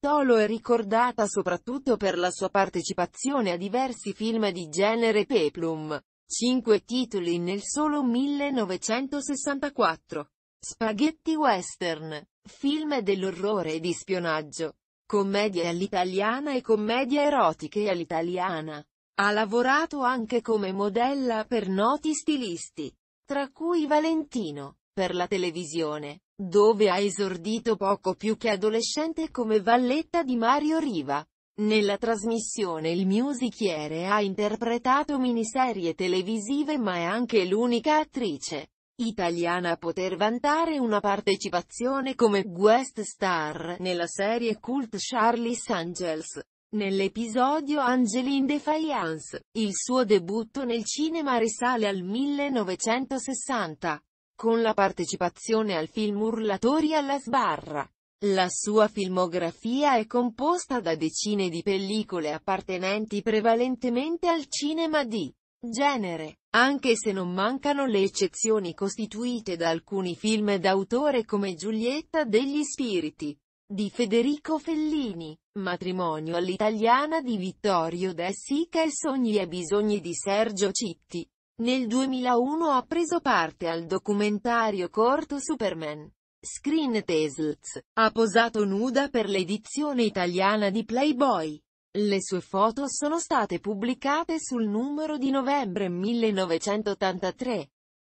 Tolo è ricordata soprattutto per la sua partecipazione a diversi film di genere peplum. Cinque titoli nel solo 1964. Spaghetti western, film dell'orrore e di spionaggio, commedie all'italiana e commedie erotiche all'italiana. Ha lavorato anche come modella per noti stilisti, tra cui Valentino, per la televisione dove ha esordito poco più che adolescente come valletta di Mario Riva. Nella trasmissione il musichiere ha interpretato miniserie televisive ma è anche l'unica attrice italiana a poter vantare una partecipazione come guest star nella serie cult Charlie's Angels. Nell'episodio Angeline Defiance, il suo debutto nel cinema risale al 1960 con la partecipazione al film Urlatori alla sbarra. La sua filmografia è composta da decine di pellicole appartenenti prevalentemente al cinema di genere, anche se non mancano le eccezioni costituite da alcuni film d'autore come Giulietta degli Spiriti, di Federico Fellini, Matrimonio all'italiana di Vittorio De Sica e Sogni e bisogni di Sergio Citti. Nel 2001 ha preso parte al documentario corto Superman. Screen Teslz. Ha posato nuda per l'edizione italiana di Playboy. Le sue foto sono state pubblicate sul numero di novembre 1983.